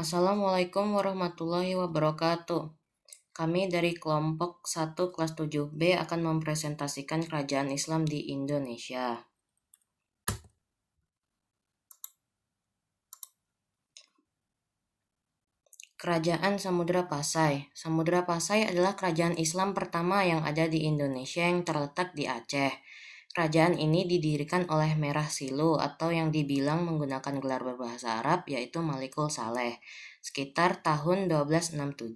Assalamualaikum warahmatullahi wabarakatuh. Kami dari kelompok 1 kelas 7B akan mempresentasikan kerajaan Islam di Indonesia. Kerajaan Samudra Pasai. Samudra Pasai adalah kerajaan Islam pertama yang ada di Indonesia yang terletak di Aceh. Kerajaan ini didirikan oleh Merah Silu atau yang dibilang menggunakan gelar berbahasa Arab yaitu Malikul Saleh sekitar tahun 1267.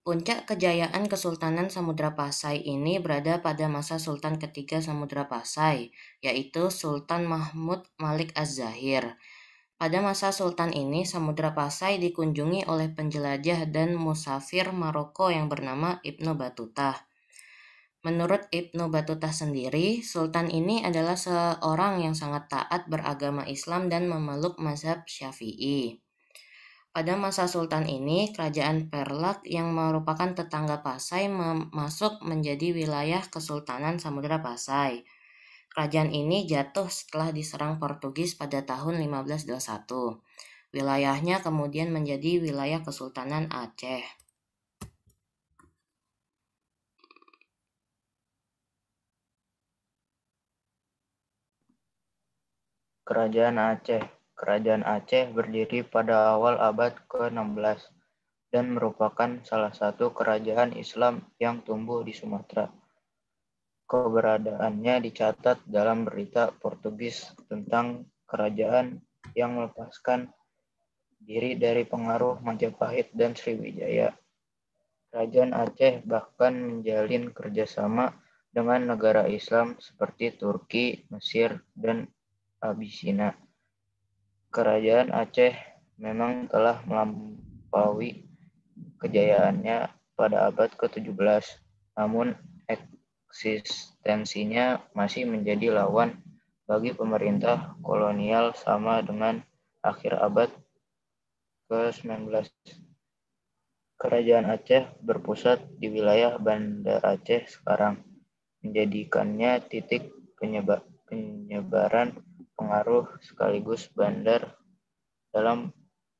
Puncak kejayaan Kesultanan Samudra Pasai ini berada pada masa Sultan ketiga Samudra Pasai, yaitu Sultan Mahmud Malik Az-Zahir. Pada masa Sultan ini, Samudra Pasai dikunjungi oleh penjelajah dan musafir Maroko yang bernama Ibnu Batutah. Menurut Ibnu Batuta sendiri, sultan ini adalah seorang yang sangat taat beragama Islam dan memeluk mazhab Syafi'i. Pada masa sultan ini, kerajaan Perlak yang merupakan tetangga Pasai masuk menjadi wilayah Kesultanan Samudra Pasai. Kerajaan ini jatuh setelah diserang Portugis pada tahun 1521. Wilayahnya kemudian menjadi wilayah Kesultanan Aceh. Kerajaan Aceh. Kerajaan Aceh berdiri pada awal abad ke-16 dan merupakan salah satu kerajaan Islam yang tumbuh di Sumatera. Keberadaannya dicatat dalam berita Portugis tentang kerajaan yang melepaskan diri dari pengaruh Majapahit dan Sriwijaya. Kerajaan Aceh bahkan menjalin kerjasama dengan negara Islam seperti Turki, Mesir, dan Abisina. Kerajaan Aceh memang telah melampaui kejayaannya pada abad ke-17, namun eksistensinya masih menjadi lawan bagi pemerintah kolonial sama dengan akhir abad ke-19. Kerajaan Aceh berpusat di wilayah Bandar Aceh sekarang, menjadikannya titik penyebar, penyebaran pengaruh sekaligus bandar dalam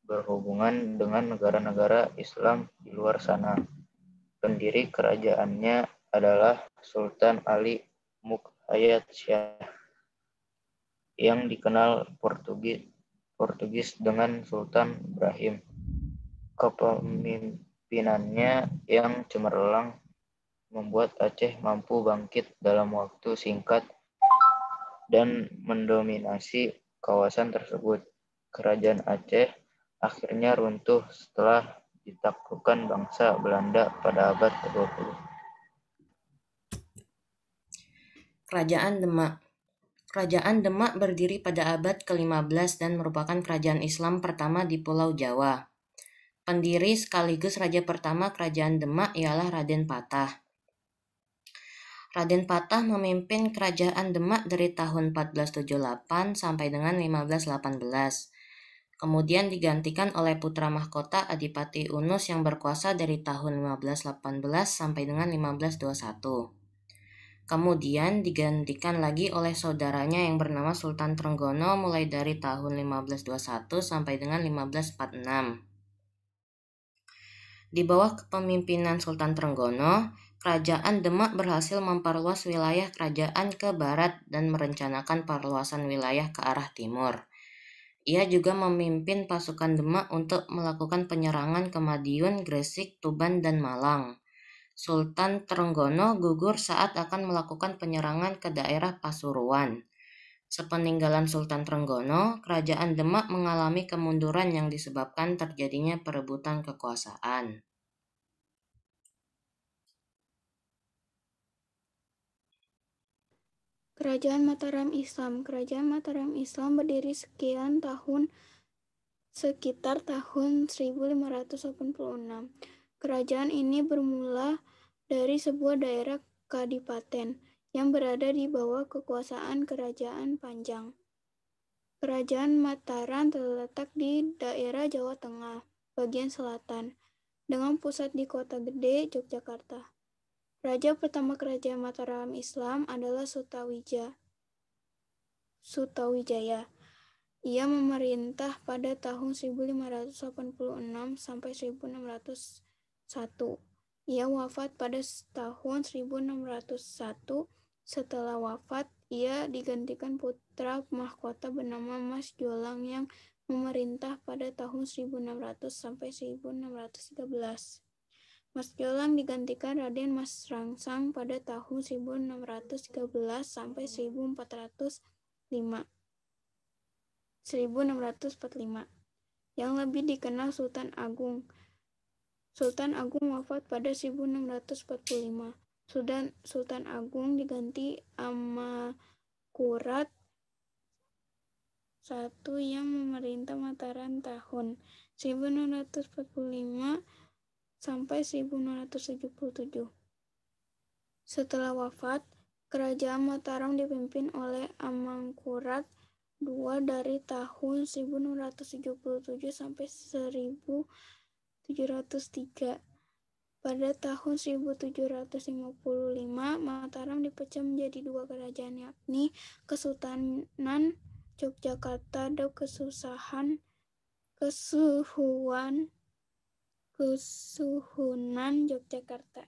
berhubungan dengan negara-negara Islam di luar sana. Pendiri kerajaannya adalah Sultan Ali Mukhayat Syah yang dikenal Portugis, Portugis dengan Sultan Ibrahim. Kepemimpinannya yang cemerlang membuat Aceh mampu bangkit dalam waktu singkat dan mendominasi kawasan tersebut. Kerajaan Aceh akhirnya runtuh setelah ditaklukkan bangsa Belanda pada abad ke-20. Kerajaan Demak Kerajaan Demak berdiri pada abad ke-15 dan merupakan kerajaan Islam pertama di Pulau Jawa. Pendiri sekaligus raja pertama Kerajaan Demak ialah Raden Patah. Raden Patah memimpin kerajaan Demak dari tahun 1478 sampai dengan 1518. Kemudian digantikan oleh putra mahkota Adipati Unus yang berkuasa dari tahun 1518 sampai dengan 1521. Kemudian digantikan lagi oleh saudaranya yang bernama Sultan Trenggono mulai dari tahun 1521 sampai dengan 1546. Di bawah kepemimpinan Sultan Trenggono, Kerajaan Demak berhasil memperluas wilayah kerajaan ke barat dan merencanakan perluasan wilayah ke arah timur. Ia juga memimpin pasukan Demak untuk melakukan penyerangan ke Madiun, Gresik, Tuban, dan Malang. Sultan Trenggono gugur saat akan melakukan penyerangan ke daerah Pasuruan. Sepeninggalan Sultan Trenggono, kerajaan Demak mengalami kemunduran yang disebabkan terjadinya perebutan kekuasaan. Kerajaan Mataram Islam. Kerajaan Mataram Islam berdiri sekian tahun sekitar tahun 1586. Kerajaan ini bermula dari sebuah daerah kadipaten yang berada di bawah kekuasaan Kerajaan Panjang. Kerajaan Mataram terletak di daerah Jawa Tengah, bagian selatan, dengan pusat di kota gede Yogyakarta. Raja pertama kerajaan Mataram Islam adalah Sutawija. Sutawijaya. Ia memerintah pada tahun 1586 sampai 1601. Ia wafat pada tahun 1601. Setelah wafat, ia digantikan putra mahkota bernama Mas Jolang yang memerintah pada tahun 1600 sampai 1613. Mas Jolang digantikan Raden Mas Rangsang pada tahun 1613 sampai 1405. 1645. Yang lebih dikenal Sultan Agung. Sultan Agung wafat pada 1645. Sultan, Sultan Agung diganti Kurat satu yang memerintah Mataram tahun 1645 sampai 1677. Setelah wafat, kerajaan Mataram dipimpin oleh Amangkurat II dari tahun 1677 sampai 1703. Pada tahun 1755, Mataram dipecah menjadi dua kerajaan yakni Kesultanan Yogyakarta dan Kesusahan Kesuhuan Kesuhunan Yogyakarta.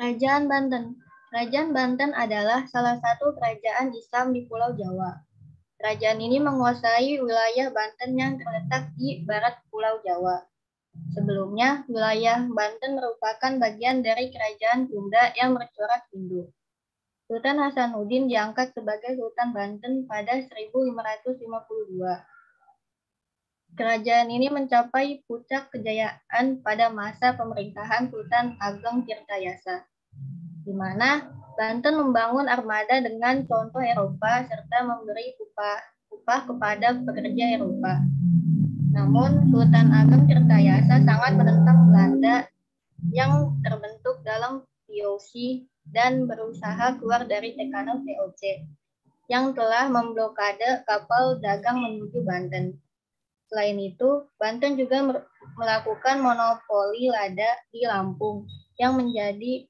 Kerajaan Banten. Kerajaan Banten adalah salah satu kerajaan Islam di Pulau Jawa. Kerajaan ini menguasai wilayah Banten yang terletak di barat Pulau Jawa. Sebelumnya, wilayah Banten merupakan bagian dari Kerajaan Sunda yang bercorak Hindu. Sultan Hasanuddin diangkat sebagai Sultan Banten pada 1552. Kerajaan ini mencapai puncak kejayaan pada masa pemerintahan Sultan Ageng Tirtayasa, di mana Banten membangun armada dengan contoh Eropa serta memberi upah, upah kepada pekerja Eropa. Namun, Sultan Ageng Tirtayasa sangat menentang Belanda yang terbentuk dalam VOC dan berusaha keluar dari tekanan VOC yang telah memblokade kapal dagang menuju Banten. Selain itu, Banten juga melakukan monopoli lada di Lampung yang menjadi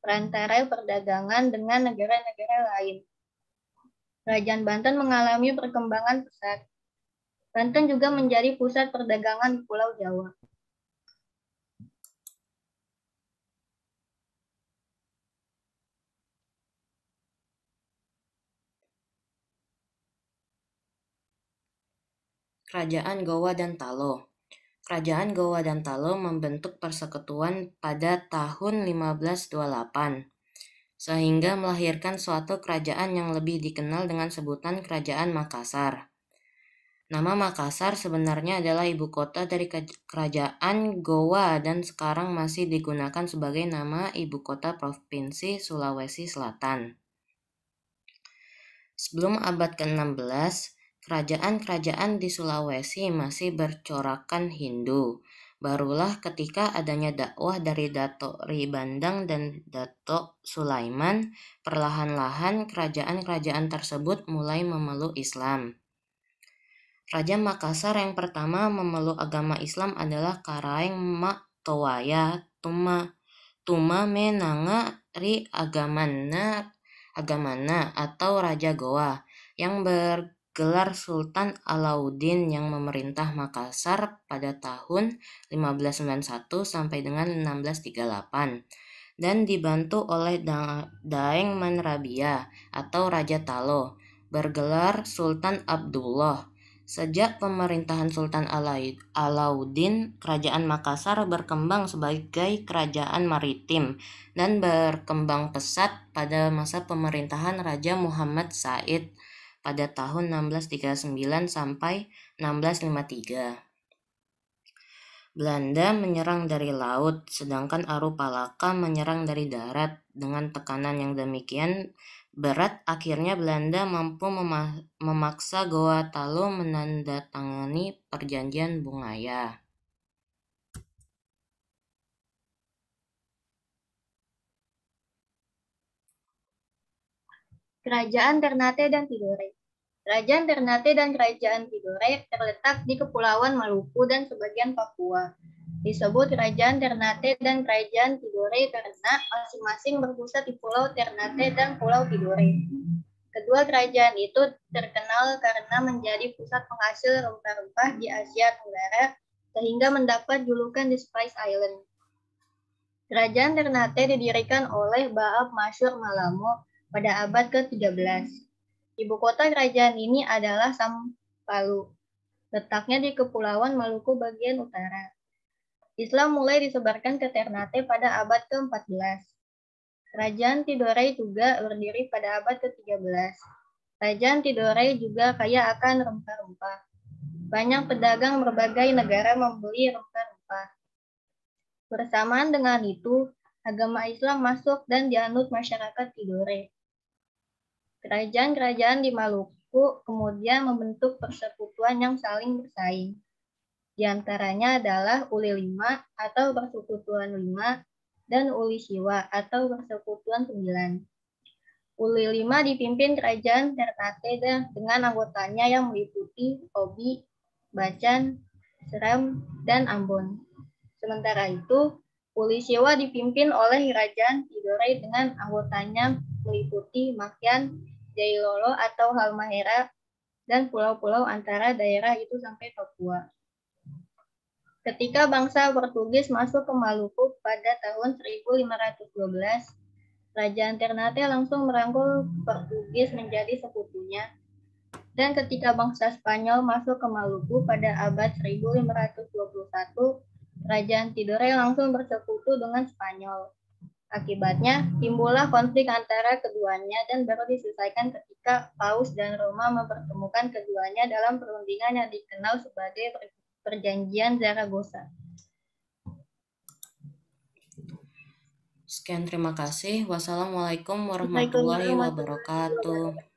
perantara perdagangan dengan negara-negara lain. Kerajaan Banten mengalami perkembangan pesat. Banten juga menjadi pusat perdagangan di Pulau Jawa. Kerajaan Gowa dan Talo. Kerajaan Gowa dan Talo membentuk persekutuan pada tahun 1528, sehingga melahirkan suatu kerajaan yang lebih dikenal dengan sebutan Kerajaan Makassar. Nama Makassar sebenarnya adalah ibu kota dari Kerajaan Gowa dan sekarang masih digunakan sebagai nama ibu kota Provinsi Sulawesi Selatan. Sebelum abad ke-16, kerajaan-kerajaan di Sulawesi masih bercorakan Hindu. Barulah ketika adanya dakwah dari Dato Ribandang dan Dato Sulaiman, perlahan-lahan kerajaan-kerajaan tersebut mulai memeluk Islam. Raja Makassar yang pertama memeluk agama Islam adalah Karaeng Mak Towaya Tuma Tuma Menanga Ri Agamana Agamana atau Raja Goa yang ber gelar Sultan Alauddin yang memerintah Makassar pada tahun 1591 sampai dengan 1638 dan dibantu oleh Daeng Manrabia atau Raja Talo bergelar Sultan Abdullah. Sejak pemerintahan Sultan Alauddin, Kerajaan Makassar berkembang sebagai kerajaan maritim dan berkembang pesat pada masa pemerintahan Raja Muhammad Said pada tahun 1639 sampai 1653. Belanda menyerang dari laut, sedangkan Arupalaka menyerang dari darat. Dengan tekanan yang demikian berat, akhirnya Belanda mampu memaksa Goa Talo menandatangani perjanjian Bungaya. Kerajaan Ternate dan Tidore. Kerajaan Ternate dan Kerajaan Tidore terletak di Kepulauan Maluku dan sebagian Papua. Disebut Kerajaan Ternate dan Kerajaan Tidore karena masing-masing berpusat di Pulau Ternate dan Pulau Tidore. Kedua kerajaan itu terkenal karena menjadi pusat penghasil rempah-rempah di Asia Tenggara sehingga mendapat julukan The Spice Island. Kerajaan Ternate didirikan oleh Baab Masyur Malamo pada abad ke-13. Ibu kota kerajaan ini adalah Sampalu, letaknya di Kepulauan Maluku bagian utara. Islam mulai disebarkan ke Ternate pada abad ke-14. Kerajaan Tidore juga berdiri pada abad ke-13. Kerajaan Tidore juga kaya akan rempah-rempah. Banyak pedagang berbagai negara membeli rempah-rempah. Bersamaan dengan itu, agama Islam masuk dan dianut masyarakat Tidore. Kerajaan-kerajaan di Maluku kemudian membentuk persekutuan yang saling bersaing. Di antaranya adalah Uli Lima atau Persekutuan Lima dan Uli Siwa atau Persekutuan Sembilan. Uli Lima dipimpin kerajaan Ternate dengan anggotanya yang meliputi Obi, Bacan, Seram, dan Ambon. Sementara itu, Uli Siwa dipimpin oleh kerajaan Tidore dengan anggotanya meliputi Makian, Jailolo atau Halmahera dan pulau-pulau antara daerah itu sampai Papua. Ketika bangsa Portugis masuk ke Maluku pada tahun 1512, Raja Ternate langsung merangkul Portugis menjadi sekutunya. Dan ketika bangsa Spanyol masuk ke Maluku pada abad 1521, Raja Tidore langsung bersekutu dengan Spanyol. Akibatnya, timbullah konflik antara keduanya dan baru diselesaikan ketika Paus dan Roma mempertemukan keduanya dalam perundingan yang dikenal sebagai Perjanjian Zaragoza. Sekian, terima kasih. Wassalamualaikum warahmatullahi wabarakatuh.